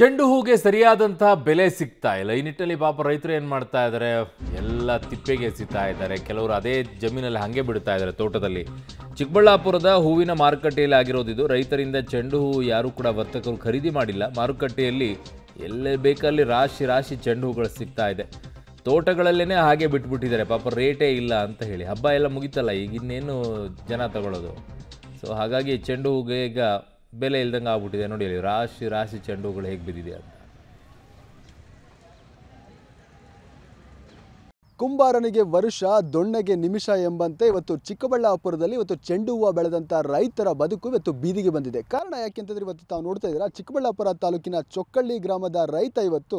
ಚೆಂಡು ಹೂಗೆ ಸರಿಯಾದಂತಹ ಬೆಲೆ ಸಿಗ್ತಾ ಇಲ್ಲ ಈ ನಿಟ್ಟಿನಲ್ಲಿ ಪಾಪ ರೈತರು ಏನು ಮಾಡ್ತಾ ಇದ್ದಾರೆ ಎಲ್ಲ ತಿಪ್ಪೆಗೆ ಸಿಗ್ತಾ ಇದ್ದಾರೆ ಕೆಲವರು ಅದೇ ಜಮೀನಲ್ಲಿ ಹಾಗೆ ಬಿಡ್ತಾ ಇದ್ದಾರೆ ತೋಟದಲ್ಲಿ ಚಿಕ್ಕಬಳ್ಳಾಪುರದ ಹೂವಿನ ಮಾರುಕಟ್ಟೆಯಲ್ಲಿ ಆಗಿರೋದಿದು ರೈತರಿಂದ ಚೆಂಡು ಹೂವು ಯಾರು ಕೂಡ ವರ್ತಕರು ಖರೀದಿ ಮಾಡಿಲ್ಲ ಮಾರುಕಟ್ಟೆಯಲ್ಲಿ ಎಲ್ಲೇ ಬೇಕಲ್ಲಿ ರಾಶಿ ರಾಶಿ ಚೆಂಡು ಹೂಗಳು ಸಿಗ್ತಾ ಇದೆ ತೋಟಗಳಲ್ಲೇ ಹಾಗೆ ಬಿಟ್ಬಿಟ್ಟಿದ್ದಾರೆ ಪಾಪ ರೇಟೇ ಇಲ್ಲ ಅಂತ ಹೇಳಿ ಹಬ್ಬ ಎಲ್ಲ ಮುಗಿತಲ್ಲ ಈಗ ಇನ್ನೇನು ಜನ ತಗೊಳ್ಳೋದು ಸೊ ಹಾಗಾಗಿ ಚೆಂಡು ಹೂಗೆ ಈಗ ಬೆಲೆ ಇಲ್ದಂಗೆ ಆಗ್ಬಿಟ್ಟಿದೆ ನೋಡಿ ಅಲ್ಲಿ ರಾಶಿ ರಾಶಿ ಚೆಂಡುಗಳು ಹೇಗೆ ಬಿದ್ದಿದೆ ಅಂತ ಕುಂಬಾರನಿಗೆ ವರ್ಷ ದೊಣ್ಣೆಗೆ ನಿಮಿಷ ಎಂಬಂತೆ ಇವತ್ತು ಚಿಕ್ಕಬಳ್ಳಾಪುರದಲ್ಲಿ ಇವತ್ತು ಚೆಂಡು ಹೂವು ಬೆಳೆದಂಥ ರೈತರ ಬದುಕು ಇವತ್ತು ಬೀದಿಗೆ ಬಂದಿದೆ ಕಾರಣ ಯಾಕೆಂತಂದ್ರೆ ಇವತ್ತು ತಾವು ನೋಡ್ತಾ ಇದ್ದೀರಾ ಚಿಕ್ಕಬಳ್ಳಾಪುರ ತಾಲೂಕಿನ ಚೊಕ್ಕಳ್ಳಿ ಗ್ರಾಮದ ರೈತ ಇವತ್ತು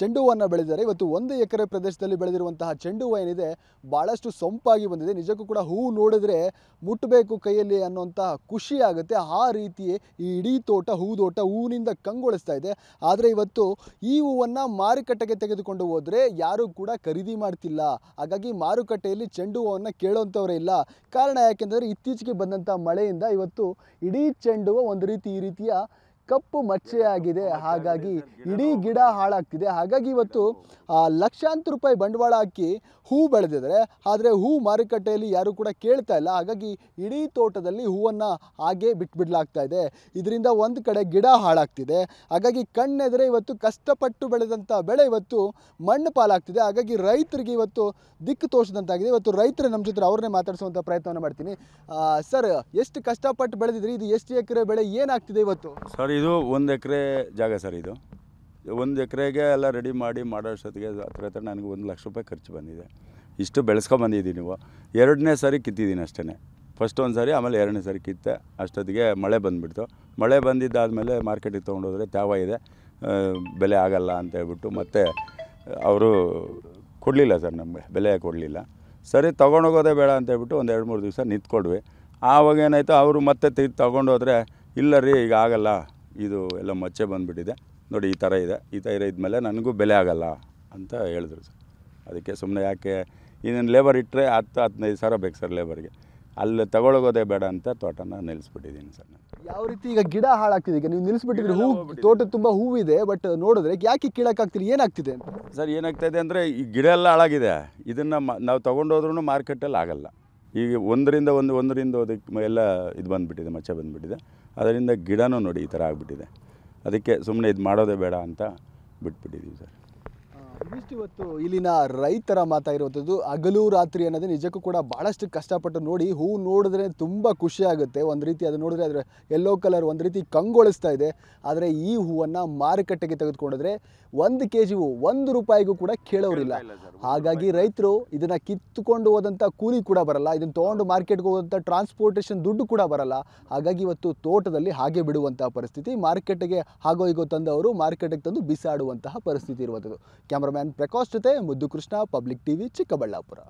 ಚೆಂಡು ಹೂವನ್ನು ಬೆಳೆದಿದ್ದಾರೆ ಇವತ್ತು ಒಂದು ಎಕರೆ ಪ್ರದೇಶದಲ್ಲಿ ಬೆಳೆದಿರುವಂತಹ ಚೆಂಡು ಹೂವು ಏನಿದೆ ಭಾಳಷ್ಟು ಸೊಂಪಾಗಿ ಬಂದಿದೆ ನಿಜಕ್ಕೂ ಕೂಡ ಹೂವು ನೋಡಿದ್ರೆ ಮುಟ್ಟಬೇಕು ಕೈಯಲ್ಲಿ ಅನ್ನುವಂತಹ ಖುಷಿ ಆಗುತ್ತೆ ಆ ರೀತಿ ಈ ಇಡೀ ತೋಟ ಹೂ ತೋಟ ಹೂವಿನಿಂದ ಕಂಗೊಳಿಸ್ತಾ ಇದೆ ಆದರೆ ಇವತ್ತು ಈ ಹೂವನ್ನು ಮಾರುಕಟ್ಟೆಗೆ ತೆಗೆದುಕೊಂಡು ಹೋದರೆ ಯಾರೂ ಕೂಡ ಖರೀದಿ ಮಾಡ್ತಿಲ್ಲ ಹಾಗಾಗಿ ಮಾರುಕಟ್ಟೆಯಲ್ಲಿ ಚೆಂಡು ಹೂವನ್ನು ಕೇಳುವಂಥವರೇ ಇಲ್ಲ ಕಾರಣ ಯಾಕೆಂದರೆ ಇತ್ತೀಚೆಗೆ ಬಂದಂಥ ಮಳೆಯಿಂದ ಇವತ್ತು ಇಡೀ ಚೆಂಡು ಒಂದು ರೀತಿ ಈ ರೀತಿಯ ಕಪ್ಪು ಮಚ್ಚೆಯಾಗಿದೆ ಹಾಗಾಗಿ ಇಡೀ ಗಿಡ ಹಾಳಾಗ್ತಿದೆ ಹಾಗಾಗಿ ಇವತ್ತು ಲಕ್ಷಾಂತರ ರೂಪಾಯಿ ಬಂಡವಾಳ ಹಾಕಿ ಹೂ ಬೆಳೆದಿದ್ರೆ ಆದರೆ ಹೂ ಮಾರುಕಟ್ಟೆಯಲ್ಲಿ ಯಾರೂ ಕೂಡ ಕೇಳ್ತಾ ಇಲ್ಲ ಹಾಗಾಗಿ ಇಡೀ ತೋಟದಲ್ಲಿ ಹೂವನ್ನು ಹಾಗೇ ಬಿಟ್ಬಿಡ್ಲಾಗ್ತಾ ಇದೆ ಇದರಿಂದ ಒಂದು ಕಡೆ ಗಿಡ ಹಾಳಾಗ್ತಿದೆ ಹಾಗಾಗಿ ಕಣ್ಣೆದರೆ ಇವತ್ತು ಕಷ್ಟಪಟ್ಟು ಬೆಳೆದಂಥ ಬೆಳೆ ಇವತ್ತು ಮಣ್ಣು ಪಾಲಾಗ್ತಿದೆ ಹಾಗಾಗಿ ರೈತರಿಗೆ ಇವತ್ತು ದಿಕ್ಕು ತೋರಿಸಿದಂತಾಗಿದೆ ಇವತ್ತು ರೈತರು ನಮ್ಮ ಜೊತೆ ಅವ್ರನ್ನೇ ಮಾತಾಡಿಸುವಂಥ ಪ್ರಯತ್ನವನ್ನು ಮಾಡ್ತೀನಿ ಸರ್ ಎಷ್ಟು ಕಷ್ಟಪಟ್ಟು ಬೆಳೆದಿದ್ರಿ ಇದು ಎಷ್ಟು ಎಕರೆ ಬೆಳೆ ಏನಾಗ್ತಿದೆ ಇವತ್ತು ಸರ್ ಇದು ಒಂದು ಎಕರೆ ಜಾಗ ಸರ್ ಇದು ಒಂದು ಎಕರೆಗೆ ಎಲ್ಲ ರೆಡಿ ಮಾಡಿ ಮಾಡೋಷ್ಟೊತ್ತಿಗೆ ಹತ್ರ ಹತ್ರ ನನಗೆ ಒಂದು ಲಕ್ಷ ರೂಪಾಯಿ ಖರ್ಚು ಬಂದಿದೆ ಇಷ್ಟು ಬೆಳೆಸ್ಕೊಂಬಂದಿದ್ದೀನಿ ನೀವು ಎರಡನೇ ಸಾರಿ ಕಿತ್ತಿದ್ದೀನಿ ಅಷ್ಟೇ ಫಸ್ಟ್ ಒಂದು ಸಾರಿ ಆಮೇಲೆ ಎರಡನೇ ಸಾರಿ ಕಿತ್ತೆ ಅಷ್ಟೊತ್ತಿಗೆ ಮಳೆ ಬಂದುಬಿಡ್ತು ಮಳೆ ಬಂದಿದ್ದಾದಮೇಲೆ ಮಾರ್ಕೆಟಿಗೆ ತೊಗೊಂಡೋದ್ರೆ ತ್ಯಾವ ಇದೆ ಬೆಲೆ ಆಗಲ್ಲ ಅಂತ ಹೇಳ್ಬಿಟ್ಟು ಮತ್ತೆ ಅವರು ಕೊಡಲಿಲ್ಲ ಸರ್ ನಮಗೆ ಬೆಲೆ ಕೊಡಲಿಲ್ಲ ಸರಿ ತೊಗೊಂಡೋಗೋದೇ ಬೇಡ ಅಂತ ಹೇಳ್ಬಿಟ್ಟು ಒಂದು ಎರಡು ಮೂರು ದಿವಸ ನಿಂತ್ಕೊಡ್ವಿ ಆವಾಗ ಏನಾಯಿತು ಅವರು ಮತ್ತೆ ತೆಗೆದು ತೊಗೊಂಡೋದ್ರೆ ಇಲ್ಲ ರೀ ಈಗ ಆಗಲ್ಲ ಇದು ಎಲ್ಲ ಮಚ್ಚೆ ಬಂದುಬಿಟ್ಟಿದೆ ನೋಡಿ ಈ ಥರ ಇದೆ ಈ ಥರ ಇದ್ಮೇಲೆ ನನಗೂ ಬೆಲೆ ಆಗಲ್ಲ ಅಂತ ಹೇಳಿದ್ರು ಸರ್ ಅದಕ್ಕೆ ಸುಮ್ಮನೆ ಯಾಕೆ ಇನ್ನೇನು ಲೇಬರ್ ಇಟ್ಟರೆ ಹತ್ತು ಹದಿನೈದು ಸಾವಿರ ಬೇಕು ಸರ್ ಲೇಬರ್ಗೆ ಅಲ್ಲಿ ತಗೊಳಗೋದೇ ಬೇಡ ಅಂತ ತೋಟನ ನಿಲ್ಲಿಸ್ಬಿಟ್ಟಿದ್ದೀನಿ ಸರ್ ಯಾವ ರೀತಿ ಈಗ ಗಿಡ ಹಾಳಾಗ್ತಿದೆ ಈಗ ನೀವು ನಿಲ್ಲಿಸ್ಬಿಟ್ಟಿದ್ರೆ ಹೂ ತೋಟ ತುಂಬ ಹೂವಿದೆ ಬಟ್ ನೋಡಿದ್ರೆ ಯಾಕೆ ಕೀಳಕ್ಕಾಗ್ತಿರಿ ಏನಾಗ್ತಿದೆ ಸರ್ ಇದೆ ಅಂದರೆ ಈ ಗಿಡ ಎಲ್ಲ ಹಾಳಾಗಿದೆ ಇದನ್ನು ನಾವು ತೊಗೊಂಡೋದ್ರೂ ಮಾರ್ಕೆಟಲ್ಲಿ ಆಗಲ್ಲ ಈಗ ಒಂದರಿಂದ ಒಂದು ಒಂದರಿಂದ ಅದಕ್ಕೆ ಎಲ್ಲ ಇದು ಬಂದುಬಿಟ್ಟಿದೆ ಮಚ್ಚ ಬಂದುಬಿಟ್ಟಿದೆ ಅದರಿಂದ ಗಿಡನೂ ನೋಡಿ ಈ ಥರ ಆಗಿಬಿಟ್ಟಿದೆ ಅದಕ್ಕೆ ಸುಮ್ಮನೆ ಇದು ಮಾಡೋದೇ ಬೇಡ ಅಂತ ಬಿಟ್ಬಿಟ್ಟಿದ್ದೀವಿ ಸರ್ ಇವತ್ತು ಇಲ್ಲಿನ ರೈತರ ಇರುವಂಥದ್ದು ಹಗಲು ರಾತ್ರಿ ಅನ್ನೋದು ನಿಜಕ್ಕೂ ಕೂಡ ಭಾಳಷ್ಟು ಕಷ್ಟಪಟ್ಟು ನೋಡಿ ಹೂವು ನೋಡಿದ್ರೆ ತುಂಬ ಖುಷಿ ಆಗುತ್ತೆ ಒಂದು ರೀತಿ ಅದು ನೋಡಿದ್ರೆ ಅದರ ಯೆಲ್ಲೋ ಕಲರ್ ಒಂದು ರೀತಿ ಕಂಗೊಳಿಸ್ತಾ ಇದೆ ಆದರೆ ಈ ಹೂವನ್ನು ಮಾರುಕಟ್ಟೆಗೆ ತೆಗೆದುಕೊಂಡಿದ್ರೆ ಒಂದು ಕೆ ಜಿ ಹೂ ಒಂದು ರೂಪಾಯಿಗೂ ಕೂಡ ಕೇಳೋರಿಲ್ಲ ಹಾಗಾಗಿ ರೈತರು ಇದನ್ನು ಕಿತ್ತುಕೊಂಡು ಹೋದಂಥ ಕೂಲಿ ಕೂಡ ಬರಲ್ಲ ಇದನ್ನು ತೊಗೊಂಡು ಮಾರ್ಕೆಟ್ಗೆ ಹೋಗುವಂಥ ಟ್ರಾನ್ಸ್ಪೋರ್ಟೇಷನ್ ದುಡ್ಡು ಕೂಡ ಬರಲ್ಲ ಹಾಗಾಗಿ ಇವತ್ತು ತೋಟದಲ್ಲಿ ಹಾಗೆ ಬಿಡುವಂತಹ ಪರಿಸ್ಥಿತಿ ಮಾರ್ಕೆಟ್ಗೆ ಹಾಗೋ ಹೀಗೋ ತಂದವರು ಮಾರ್ಕೆಟ್ಗೆ ತಂದು ಬಿಸಾಡುವಂತಹ ಪರಿಸ್ಥಿತಿ ಇರುವಂಥದ್ದು ಕ್ಯಾಮ್ರಾ कैमरा प्रकोष्ठते मुद्दुकृष्ण पब्लिक टीवी चिबापुर